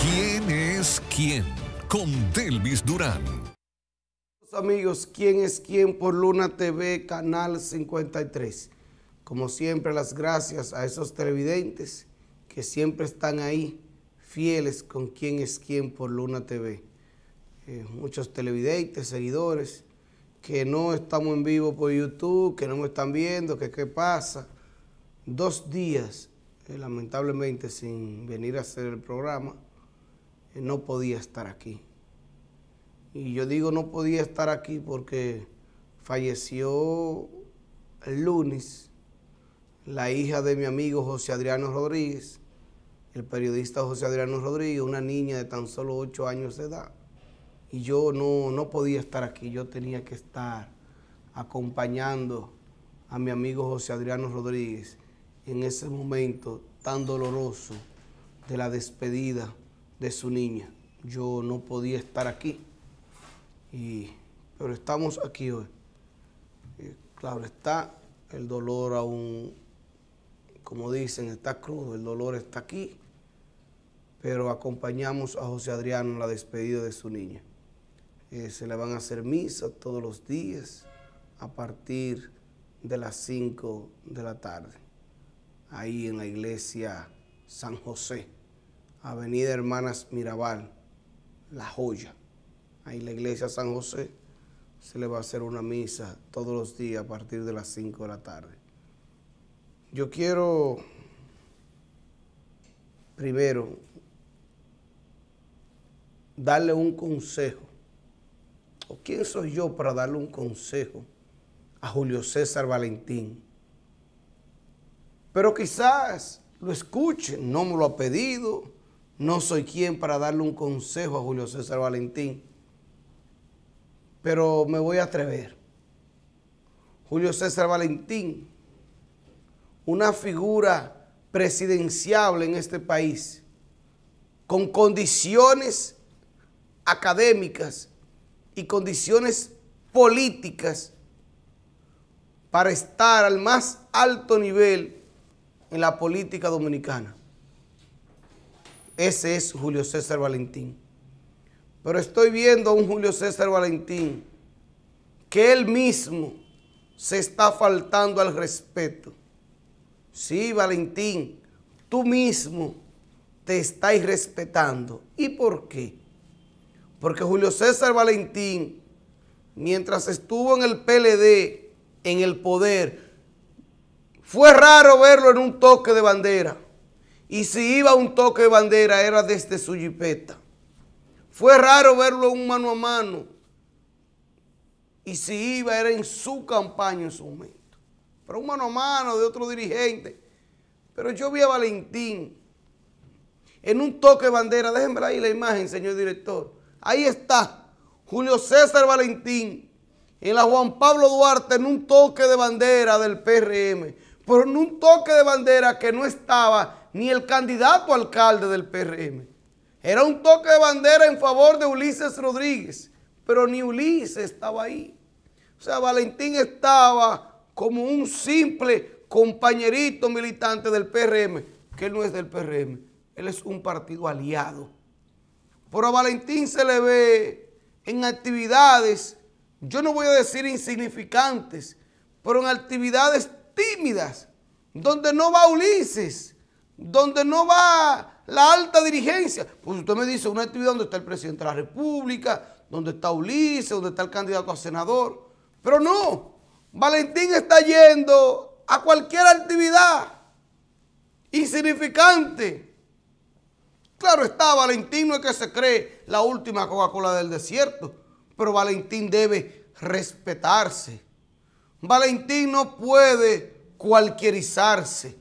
¿Quién es quién? Con Delvis Durán. Amigos, ¿quién es quién por Luna TV, Canal 53? Como siempre, las gracias a esos televidentes que siempre están ahí, fieles con quién es quién por Luna TV. Eh, muchos televidentes, seguidores, que no estamos en vivo por YouTube, que no me están viendo, que qué pasa. Dos días lamentablemente sin venir a hacer el programa, eh, no podía estar aquí. Y yo digo no podía estar aquí porque falleció el lunes la hija de mi amigo José Adriano Rodríguez, el periodista José Adriano Rodríguez, una niña de tan solo ocho años de edad. Y yo no, no podía estar aquí, yo tenía que estar acompañando a mi amigo José Adriano Rodríguez en ese momento tan doloroso de la despedida de su niña. Yo no podía estar aquí, y, pero estamos aquí hoy. claro está, el dolor aún, como dicen, está crudo, el dolor está aquí, pero acompañamos a José Adriano en la despedida de su niña. Eh, se le van a hacer misas todos los días a partir de las 5 de la tarde ahí en la iglesia San José, Avenida Hermanas Mirabal, La Joya. Ahí la iglesia San José se le va a hacer una misa todos los días a partir de las 5 de la tarde. Yo quiero primero darle un consejo. ¿O quién soy yo para darle un consejo a Julio César Valentín? Pero quizás lo escuchen, no me lo ha pedido, no soy quien para darle un consejo a Julio César Valentín, pero me voy a atrever. Julio César Valentín, una figura presidenciable en este país, con condiciones académicas y condiciones políticas para estar al más alto nivel en la política dominicana. Ese es Julio César Valentín. Pero estoy viendo a un Julio César Valentín que él mismo se está faltando al respeto. Sí, Valentín, tú mismo te estás respetando ¿Y por qué? Porque Julio César Valentín, mientras estuvo en el PLD, en el poder, fue raro verlo en un toque de bandera. Y si iba a un toque de bandera era desde su jipeta. Fue raro verlo un mano a mano. Y si iba era en su campaña en su momento. Pero un mano a mano de otro dirigente. Pero yo vi a Valentín en un toque de bandera. Déjenme ahí la imagen, señor director. Ahí está Julio César Valentín en la Juan Pablo Duarte en un toque de bandera del PRM pero en un toque de bandera que no estaba ni el candidato alcalde del PRM. Era un toque de bandera en favor de Ulises Rodríguez, pero ni Ulises estaba ahí. O sea, Valentín estaba como un simple compañerito militante del PRM, que él no es del PRM, él es un partido aliado. Pero a Valentín se le ve en actividades, yo no voy a decir insignificantes, pero en actividades tímidas, donde no va Ulises, donde no va la alta dirigencia. Pues usted me dice una actividad donde está el presidente de la República, donde está Ulises, donde está el candidato a senador. Pero no, Valentín está yendo a cualquier actividad insignificante. Claro está, Valentín no es que se cree la última Coca-Cola del desierto, pero Valentín debe respetarse. Valentín no puede cualquierizarse.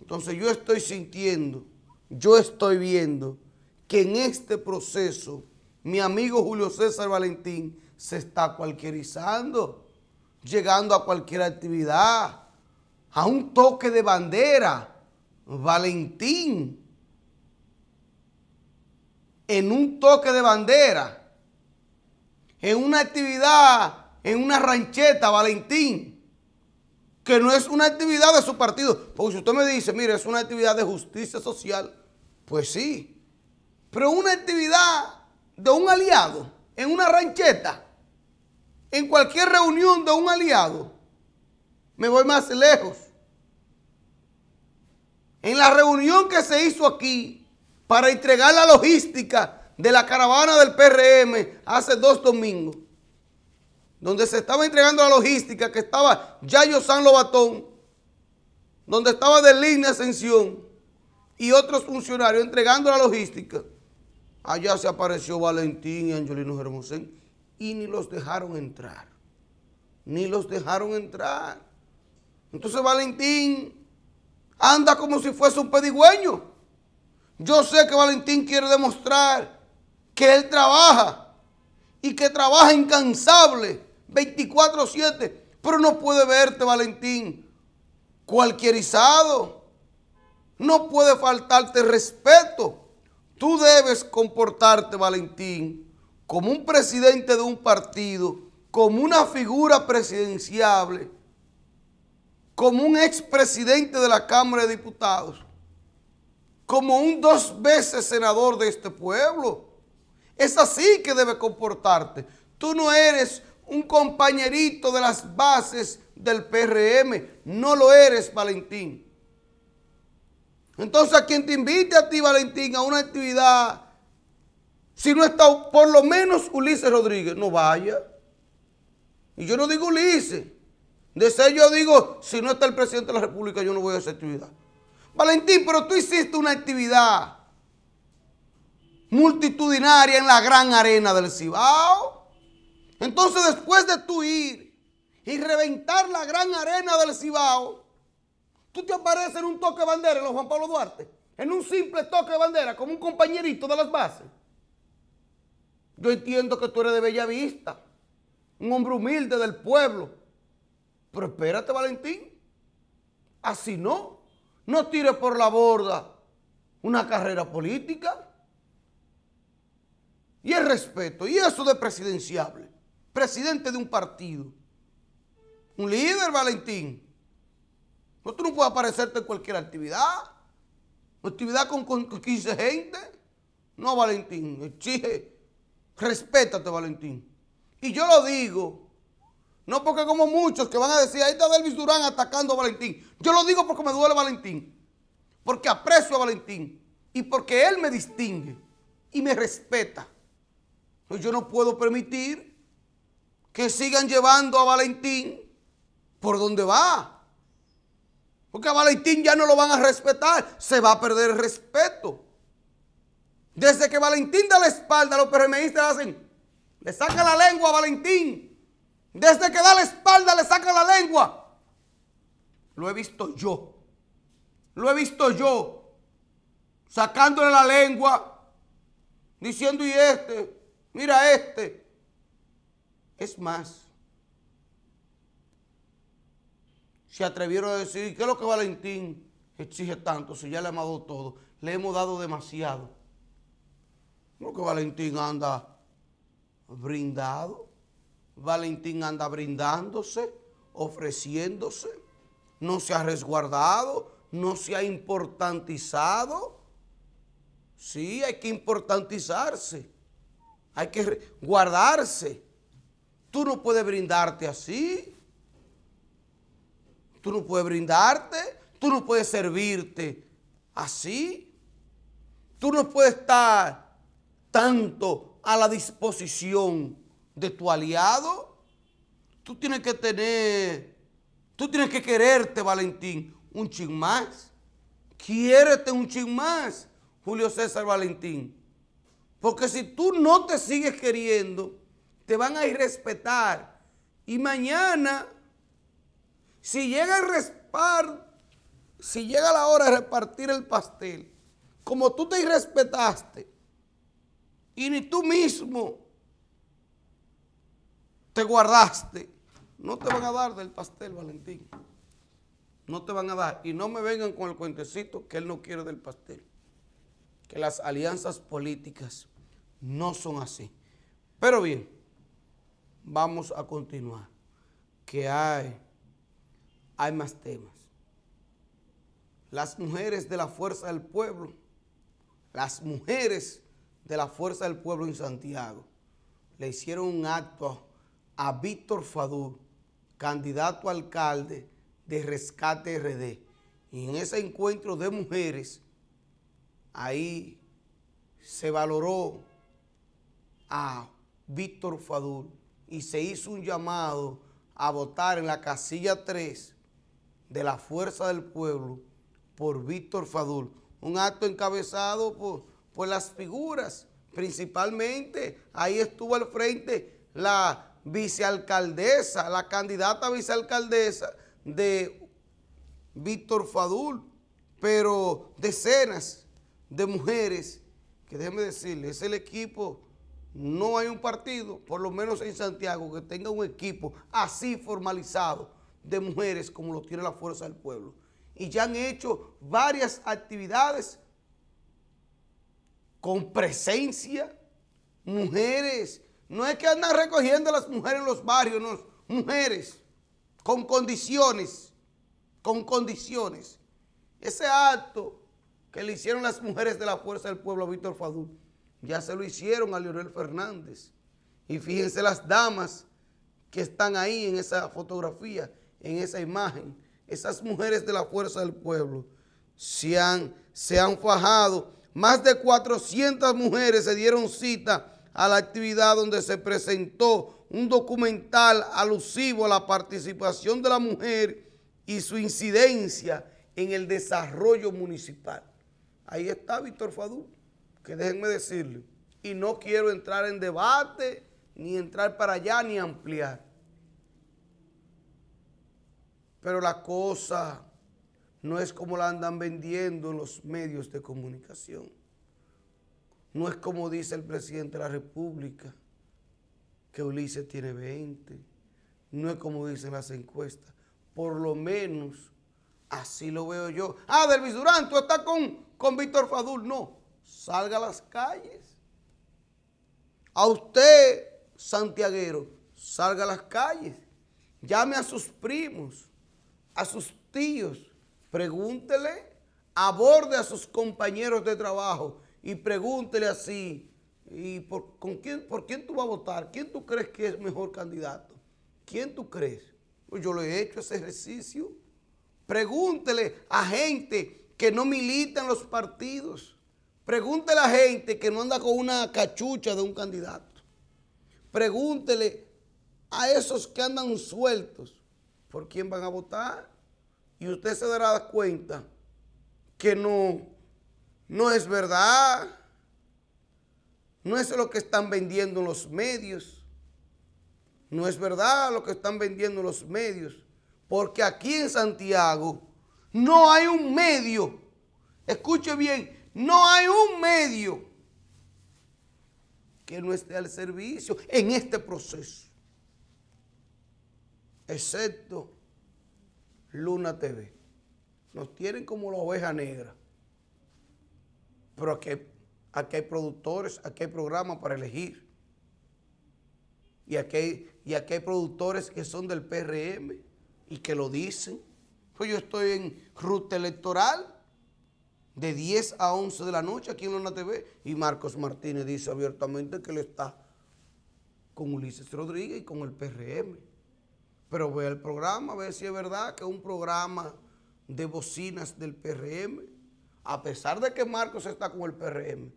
Entonces yo estoy sintiendo, yo estoy viendo que en este proceso mi amigo Julio César Valentín se está cualquierizando, llegando a cualquier actividad, a un toque de bandera. Valentín, en un toque de bandera, en una actividad en una rancheta, Valentín, que no es una actividad de su partido. Porque si usted me dice, mire, es una actividad de justicia social, pues sí. Pero una actividad de un aliado, en una rancheta, en cualquier reunión de un aliado, me voy más lejos. En la reunión que se hizo aquí para entregar la logística de la caravana del PRM hace dos domingos, donde se estaba entregando la logística, que estaba Yayo San Lobatón, donde estaba Deligne Ascensión y otros funcionarios entregando la logística, allá se apareció Valentín y Angelino Hermosén y ni los dejaron entrar. Ni los dejaron entrar. Entonces Valentín anda como si fuese un pedigüeño. Yo sé que Valentín quiere demostrar que él trabaja y que trabaja incansable 24-7. Pero no puede verte, Valentín, cualquierizado. No puede faltarte respeto. Tú debes comportarte, Valentín, como un presidente de un partido, como una figura presidenciable, como un expresidente de la Cámara de Diputados, como un dos veces senador de este pueblo. Es así que debe comportarte. Tú no eres un compañerito de las bases del PRM. No lo eres, Valentín. Entonces, a quien te invite a ti, Valentín, a una actividad, si no está por lo menos Ulises Rodríguez, no vaya. Y yo no digo Ulises. De ser yo digo, si no está el presidente de la República, yo no voy a esa actividad. Valentín, pero tú hiciste una actividad multitudinaria en la gran arena del Cibao. Entonces después de tú ir y reventar la gran arena del Cibao, tú te apareces en un toque de bandera en los Juan Pablo Duarte, en un simple toque de bandera como un compañerito de las bases. Yo entiendo que tú eres de bella vista, un hombre humilde del pueblo, pero espérate Valentín, así no, no tires por la borda una carrera política y el respeto, y eso de presidenciable presidente de un partido. Un líder, Valentín. No, tú no puedes aparecerte en cualquier actividad. Actividad con, 15 gente. No, Valentín, exige. Respétate, Valentín. Y yo lo digo, no porque como muchos que van a decir, ahí está Delvis Durán atacando a Valentín. Yo lo digo porque me duele Valentín. Porque aprecio a Valentín. Y porque él me distingue y me respeta. Yo no puedo permitir que sigan llevando a Valentín por donde va. Porque a Valentín ya no lo van a respetar, se va a perder el respeto. Desde que Valentín da la espalda, los PRMistas hacen, le saca la lengua a Valentín. Desde que da la espalda, le saca la lengua. Lo he visto yo. Lo he visto yo. Sacándole la lengua. Diciendo, y este, mira este. Es más, se atrevieron a decir, ¿qué es lo que Valentín exige tanto si ya le hemos dado todo? Le hemos dado demasiado. lo que Valentín anda brindado, Valentín anda brindándose, ofreciéndose, no se ha resguardado, no se ha importantizado. Sí, hay que importantizarse, hay que guardarse. Tú no puedes brindarte así. Tú no puedes brindarte. Tú no puedes servirte así. Tú no puedes estar tanto a la disposición de tu aliado. Tú tienes que tener, tú tienes que quererte, Valentín, un ching más. Quiérete un ching más, Julio César Valentín. Porque si tú no te sigues queriendo, te van a irrespetar. Y mañana, si llega el respar, si llega la hora de repartir el pastel, como tú te irrespetaste, y ni tú mismo te guardaste, no te van a dar del pastel, Valentín. No te van a dar. Y no me vengan con el cuentecito que él no quiere del pastel. Que las alianzas políticas no son así. Pero bien vamos a continuar, que hay, hay más temas. Las mujeres de la fuerza del pueblo, las mujeres de la fuerza del pueblo en Santiago, le hicieron un acto a, Víctor Fadur, candidato a alcalde de Rescate RD. Y en ese encuentro de mujeres, ahí se valoró a Víctor Fadul y se hizo un llamado a votar en la casilla 3 de la Fuerza del Pueblo por Víctor Fadul. Un acto encabezado por, por las figuras, principalmente. Ahí estuvo al frente la vicealcaldesa, la candidata vicealcaldesa de Víctor Fadul, pero decenas de mujeres, que déjenme decirle, es el equipo no hay un partido, por lo menos en Santiago, que tenga un equipo así formalizado de mujeres como lo tiene la Fuerza del Pueblo. Y ya han hecho varias actividades con presencia, mujeres. No es que andan recogiendo a las mujeres en los barrios, no, mujeres con condiciones, con condiciones. Ese acto que le hicieron las mujeres de la Fuerza del Pueblo a Víctor Fadú. Ya se lo hicieron a Leonel Fernández. Y fíjense las damas que están ahí en esa fotografía, en esa imagen. Esas mujeres de la fuerza del pueblo se han, se han fajado. Más de 400 mujeres se dieron cita a la actividad donde se presentó un documental alusivo a la participación de la mujer y su incidencia en el desarrollo municipal. Ahí está Víctor Fadú que déjenme decirle, y no quiero entrar en debate, ni entrar para allá, ni ampliar. Pero la cosa no es como la andan vendiendo los medios de comunicación. No es como dice el presidente de la República, que Ulises tiene 20. No es como dicen las encuestas. Por lo menos así lo veo yo. Ah, Delvis Durán, tú estás con, con Víctor Fadul. No, salga a las calles. A usted, santiaguero, salga a las calles. Llame a sus primos, a sus tíos, pregúntele, aborde a sus compañeros de trabajo y pregúntele así, ¿y por, con quién, por quién tú vas a votar? ¿Quién tú crees que es mejor candidato? ¿Quién tú crees? Pues yo lo he hecho ese ejercicio. Pregúntele a gente que no milita en los partidos Pregúntele a la gente que no anda con una cachucha de un candidato. Pregúntele a esos que andan sueltos por quién van a votar. Y usted se dará cuenta que no, no es verdad. No es lo que están vendiendo los medios. No es verdad lo que están vendiendo los medios. Porque aquí en Santiago no hay un medio. Escuche bien, no hay un medio que no esté al servicio en este proceso, excepto Luna TV. Nos tienen como la oveja negra. Pero aquí, aquí hay productores, aquí hay programas para elegir. Y aquí, hay, aquí hay productores que son del PRM y que lo dicen. Pues yo estoy en ruta electoral de 10 a 11 de la noche aquí en Luna TV. Y Marcos Martínez dice abiertamente que él está con Ulises Rodríguez y con el PRM. Pero ve el programa, ve si es verdad que un programa de bocinas del PRM. A pesar de que Marcos está con el PRM,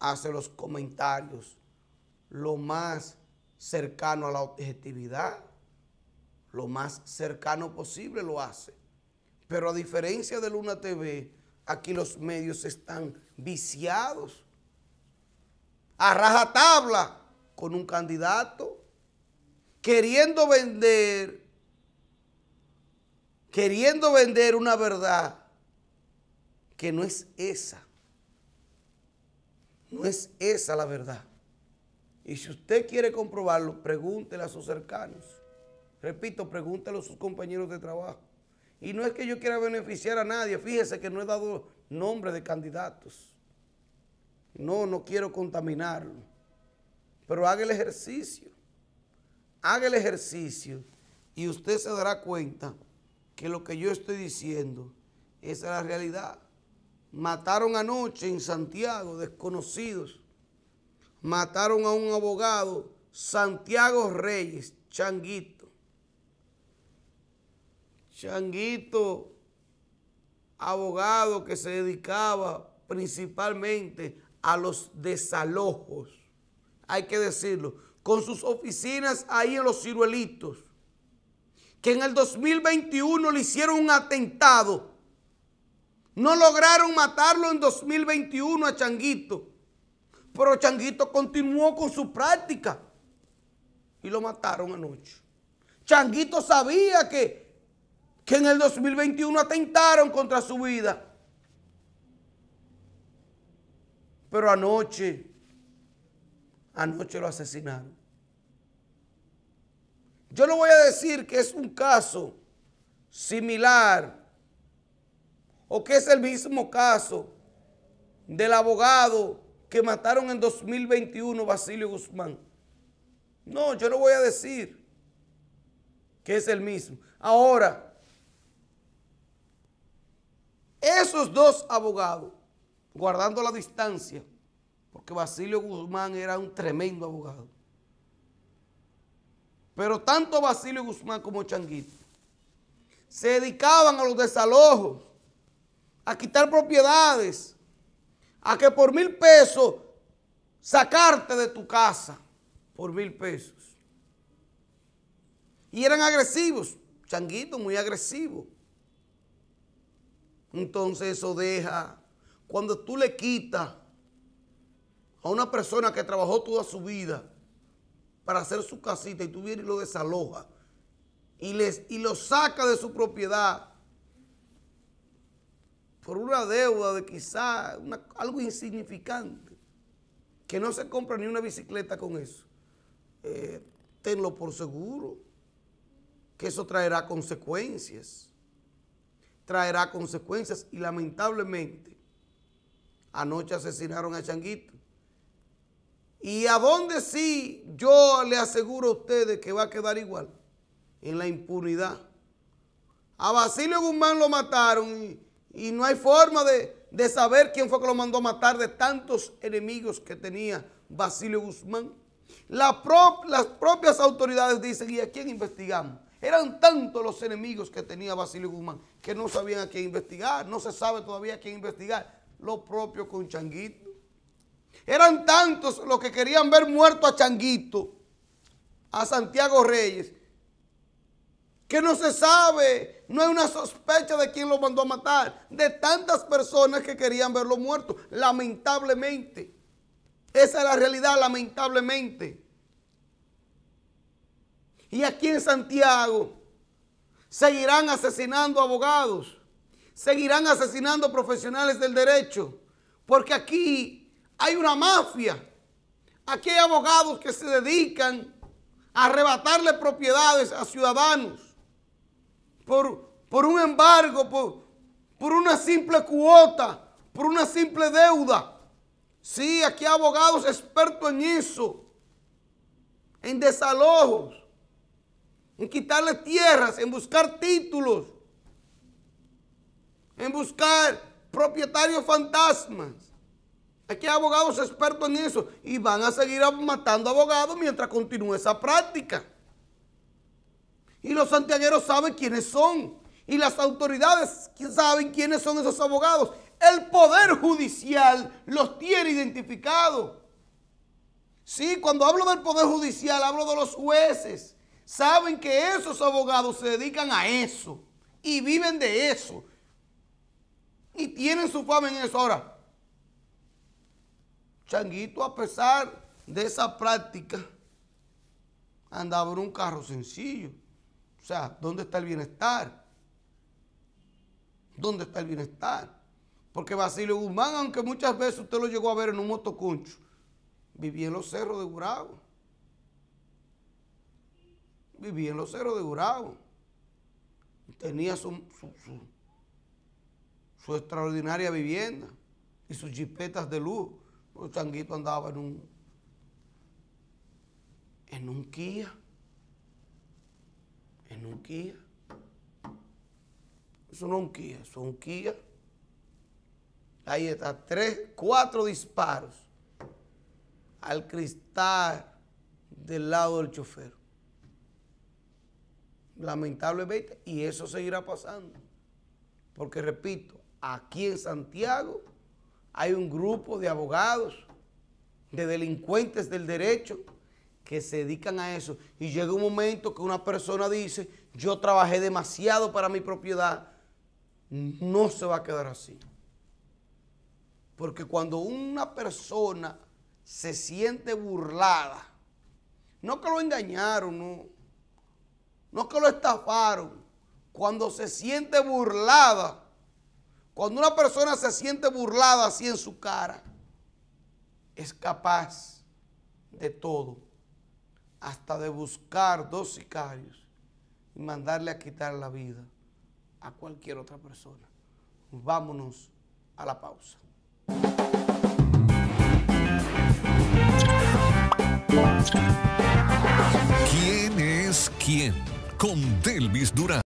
hace los comentarios lo más cercano a la objetividad, lo más cercano posible lo hace. Pero a diferencia de Luna TV, Aquí los medios están viciados. A rajatabla con un candidato. Queriendo vender. Queriendo vender una verdad que no es esa. No es esa la verdad. Y si usted quiere comprobarlo, pregúntele a sus cercanos. Repito, pregúntele a sus compañeros de trabajo. Y no es que yo quiera beneficiar a nadie, fíjese que no he dado nombre de candidatos. No, no quiero contaminarlo. Pero haga el ejercicio. Haga el ejercicio y usted se dará cuenta que lo que yo estoy diciendo es la realidad. Mataron anoche en Santiago desconocidos. Mataron a un abogado, Santiago Reyes, Changuito Changuito, abogado que se dedicaba principalmente a los desalojos, hay que decirlo, con sus oficinas ahí en los ciruelitos, que en el 2021 le hicieron un atentado. No lograron matarlo en 2021 a Changuito, pero Changuito continuó con su práctica y lo mataron anoche. Changuito sabía que que en el 2021 atentaron contra su vida. Pero anoche, anoche lo asesinaron. Yo no voy a decir que es un caso similar o que es el mismo caso del abogado que mataron en 2021 Basilio Guzmán. No, yo no voy a decir que es el mismo. Ahora, esos dos abogados, guardando la distancia, porque Basilio Guzmán era un tremendo abogado. Pero tanto Basilio Guzmán como Changuito se dedicaban a los desalojos, a quitar propiedades, a que por mil pesos sacarte de tu casa, por mil pesos. Y eran agresivos, Changuito muy agresivo. Entonces eso deja, cuando tú le quitas a una persona que trabajó toda su vida para hacer su casita y tú vienes y lo desalojas y, les, y lo saca de su propiedad por una deuda de quizá algo insignificante, que no se compra ni una bicicleta con eso, eh, tenlo por seguro, que eso traerá consecuencias traerá consecuencias y lamentablemente anoche asesinaron a Changuito. ¿Y a dónde sí yo le aseguro a ustedes que va a quedar igual? En la impunidad. A Basilio Guzmán lo mataron y, no hay forma de, saber quién fue que lo mandó a matar de tantos enemigos que tenía Basilio Guzmán. las propias autoridades dicen, ¿y a quién investigamos? Eran tantos los enemigos que tenía Basilio Guzmán que no sabían a quién investigar, no se sabe todavía a quién investigar. Lo propio con Changuito. Eran tantos los que querían ver muerto a Changuito, a Santiago Reyes, que no se sabe, no hay una sospecha de quién lo mandó a matar, de tantas personas que querían verlo muerto, lamentablemente. Esa es la realidad, lamentablemente. Y aquí en Santiago seguirán asesinando abogados, seguirán asesinando profesionales del derecho, porque aquí hay una mafia. Aquí hay abogados que se dedican a arrebatarle propiedades a ciudadanos por, por un embargo, por, por una simple cuota, por una simple deuda. Sí, aquí hay abogados expertos en eso, en desalojos en quitarle tierras, en buscar títulos, en buscar propietarios fantasmas. Aquí hay abogados expertos en eso y van a seguir matando abogados mientras continúe esa práctica. Y los santiagueros saben quiénes son y las autoridades saben quiénes son esos abogados. El Poder Judicial los tiene identificados. Sí, cuando hablo del Poder Judicial hablo de los jueces saben que esos abogados se dedican a eso y viven de eso y tienen su fama en eso. Ahora, Changuito, a pesar de esa práctica, andaba en un carro sencillo. O sea, ¿dónde está el bienestar? ¿Dónde está el bienestar? Porque Basilio Guzmán, aunque muchas veces usted lo llegó a ver en un motoconcho, vivía en los cerros de Uragua vivía en los cerros de Urabo. Tenía su, su, extraordinaria vivienda y sus chipetas de luz. El changuito andaba en un, en un Kia. En un Kia. Eso no es un Kia, eso es un Kia. Ahí está, tres, cuatro disparos al cristal del lado del chofer lamentablemente, y eso seguirá pasando. Porque repito, aquí en Santiago hay un grupo de abogados, de delincuentes del derecho, que se dedican a eso. Y llega un momento que una persona dice, yo trabajé demasiado para mi propiedad, no se va a quedar así. Porque cuando una persona se siente burlada, no que lo engañaron, no, no que lo estafaron, cuando se siente burlada, cuando una persona se siente burlada así en su cara, es capaz de todo, hasta de buscar dos sicarios y mandarle a quitar la vida a cualquier otra persona. Vámonos a la pausa. ¿Quién es quién? con Delvis Durán.